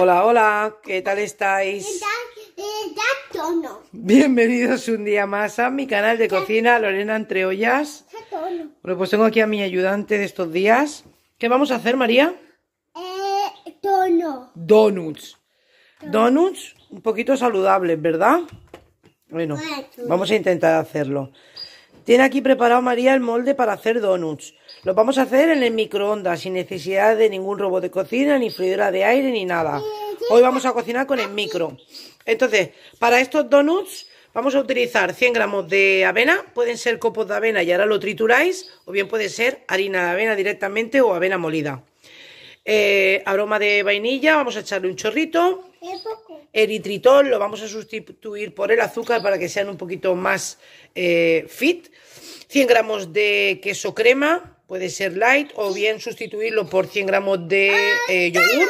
Hola, hola, ¿qué tal estáis? Bienvenidos un día más a mi canal de cocina, Lorena Entre Ollas. Bueno, pues tengo aquí a mi ayudante de estos días. ¿Qué vamos a hacer, María? Eh, Donuts. Donuts un poquito saludables, ¿verdad? Bueno, vamos a intentar hacerlo. Tiene aquí preparado María el molde para hacer donuts. Los vamos a hacer en el microondas, sin necesidad de ningún robot de cocina, ni freidora de aire, ni nada. Hoy vamos a cocinar con el micro. Entonces, para estos donuts vamos a utilizar 100 gramos de avena. Pueden ser copos de avena y ahora lo trituráis. O bien puede ser harina de avena directamente o avena molida. Eh, aroma de vainilla, vamos a echarle un chorrito. Eritritol lo vamos a sustituir por el azúcar para que sean un poquito más eh, fit. 100 gramos de queso crema, puede ser light, o bien sustituirlo por 100 gramos de eh, yogur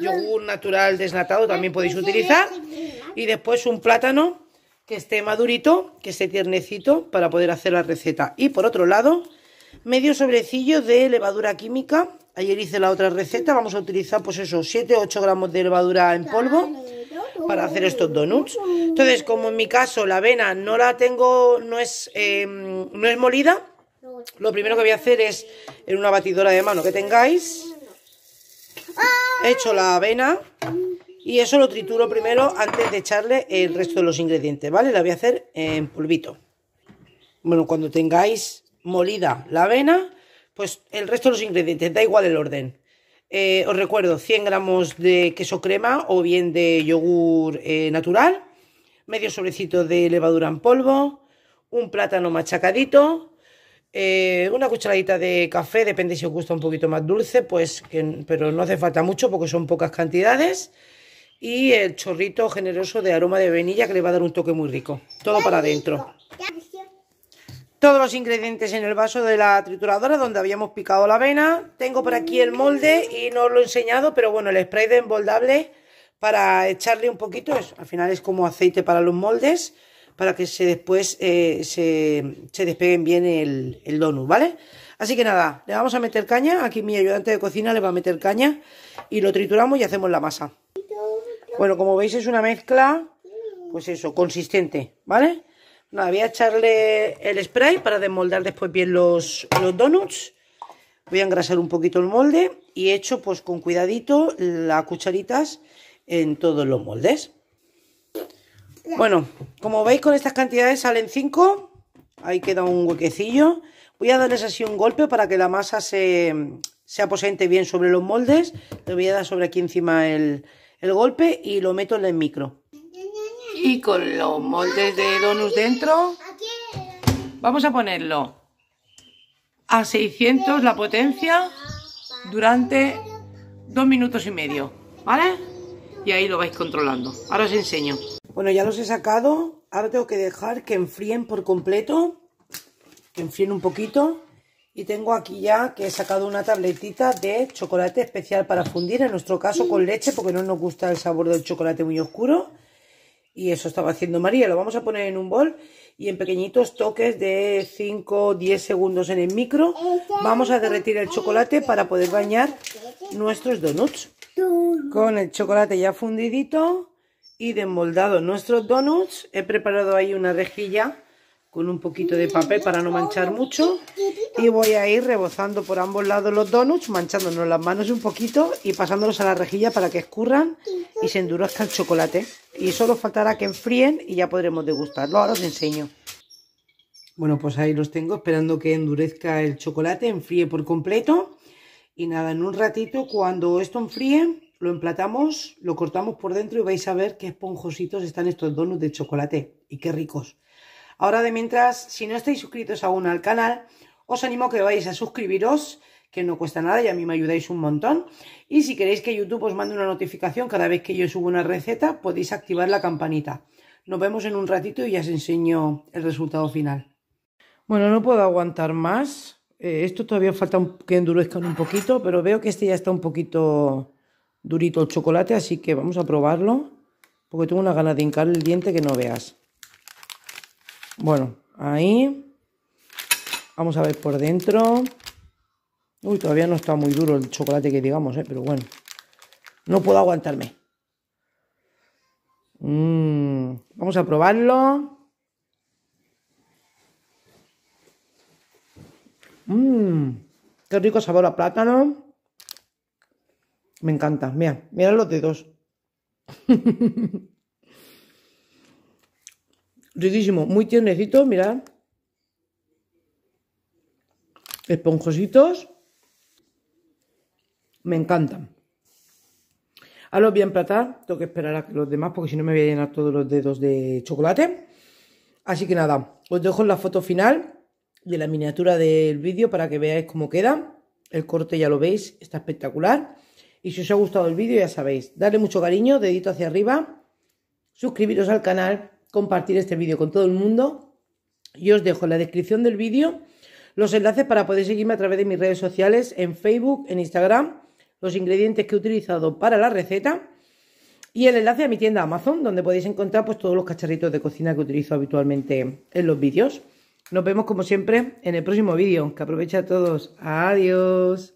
yogur natural desnatado también ah, podéis utilizar. Y después un plátano que esté madurito, que esté tiernecito para poder hacer la receta. Y por otro lado, medio sobrecillo de levadura química. Ayer hice la otra receta, vamos a utilizar pues eso, 7-8 gramos de levadura en polvo para hacer estos uh, donuts. Uh. Entonces, como en mi caso la avena no la tengo, no es, em, no es molida, lo primero que voy a hacer es en una batidora de mano que tengáis, He hecho la avena y eso lo trituro primero antes de echarle el resto de los ingredientes, ¿vale? La voy a hacer en pulvito. Bueno, cuando tengáis molida la avena, pues el resto de los ingredientes, da igual el orden. Eh, os recuerdo, 100 gramos de queso crema o bien de yogur eh, natural, medio sobrecito de levadura en polvo, un plátano machacadito, eh, una cucharadita de café, depende si os gusta un poquito más dulce, pues pero no hace falta mucho porque son pocas cantidades. Y el chorrito generoso de aroma de vainilla que le va a dar un toque muy rico. Todo para dentro Todos los ingredientes en el vaso de la trituradora donde habíamos picado la avena. Tengo por aquí el molde y no os lo he enseñado, pero bueno, el spray de emboldable para echarle un poquito. al final es como aceite para los moldes para que se después eh, se, se, despeguen bien el, donut, ¿vale? Así que nada, le vamos a meter caña, aquí mi ayudante de cocina le va a meter caña y lo trituramos y hacemos la masa. Bueno, como veis es una mezcla, pues eso, consistente, ¿vale? Nada, voy a echarle el spray para desmoldar después bien los, los donuts. Voy a engrasar un poquito el molde y echo pues con cuidadito las cucharitas en todos los moldes. Bueno, como veis con estas cantidades salen 5. Ahí queda un huequecillo. Voy a darles así un golpe para que la masa se, se aposente bien sobre los moldes. Le voy a dar sobre aquí encima el, el golpe y lo meto en el micro. Y con los moldes de donuts dentro, vamos a ponerlo a 600 la potencia durante dos minutos y medio, ¿vale? Y ahí lo vais controlando. Ahora os enseño. Bueno, ya los he sacado. Ahora tengo que dejar que enfríen por completo. Que enfríen un poquito. Y tengo aquí ya que he sacado una tabletita de chocolate especial para fundir. En nuestro caso con leche porque no nos gusta el sabor del chocolate muy oscuro. Y eso estaba haciendo María. Lo vamos a poner en un bol y en pequeñitos toques de 5 10 segundos en el micro. Vamos a derretir el chocolate para poder bañar nuestros donuts. Con el chocolate ya fundidito y nuestros donuts. He preparado ahí una rejilla con un poquito de papel para no manchar mucho y voy a ir rebozando por ambos lados los donuts, manchándonos las manos un poquito y pasándolos a la rejilla para que escurran y se endurezca el chocolate. Y solo faltará que enfríen y ya podremos degustarlo. Ahora os enseño. Bueno, pues ahí los tengo esperando que endurezca el chocolate, enfríe por completo. Y nada, en un ratito cuando esto enfríe lo emplatamos, lo cortamos por dentro y vais a ver qué esponjositos están estos donuts de chocolate y qué ricos. Ahora de mientras, si no estáis suscritos aún al canal, os animo a que vayáis a suscribiros, que no cuesta nada y a mí me ayudáis un montón. Y si queréis que YouTube os mande una notificación cada vez que yo subo una receta, podéis activar la campanita. Nos vemos en un ratito y ya os enseño el resultado final. Bueno, no puedo aguantar más. Eh, esto todavía falta que endurezcan un poquito, pero veo que este ya está un poquito durito el chocolate, así que vamos a probarlo, porque tengo unas ganas de hincar el diente que no veas. Bueno, ahí. Vamos a ver por dentro. Uy, todavía no está muy duro el chocolate que digamos, ¿eh? pero bueno. No puedo aguantarme. Mm, vamos a probarlo. Mmm, qué rico sabor a plátano. Me encanta. Mira, mira los dedos. Riquísimo, muy tiernecito, mirad. Esponjositos. Me encantan. Ahora los voy a emplatar. Tengo que esperar a que los demás porque si no me voy a llenar todos los dedos de chocolate. Así que nada, os dejo la foto final de la miniatura del vídeo para que veáis cómo queda. El corte ya lo veis, está espectacular. Y si os ha gustado el vídeo, ya sabéis, darle mucho cariño, dedito hacia arriba, suscribiros al canal, compartir este vídeo con todo el mundo. Y os dejo en la descripción del vídeo los enlaces para poder seguirme a través de mis redes sociales, en Facebook, en Instagram, los ingredientes que he utilizado para la receta y el enlace a mi tienda Amazon, donde podéis encontrar pues, todos los cacharritos de cocina que utilizo habitualmente en los vídeos. Nos vemos como siempre en el próximo vídeo. Que aproveche a todos. Adiós.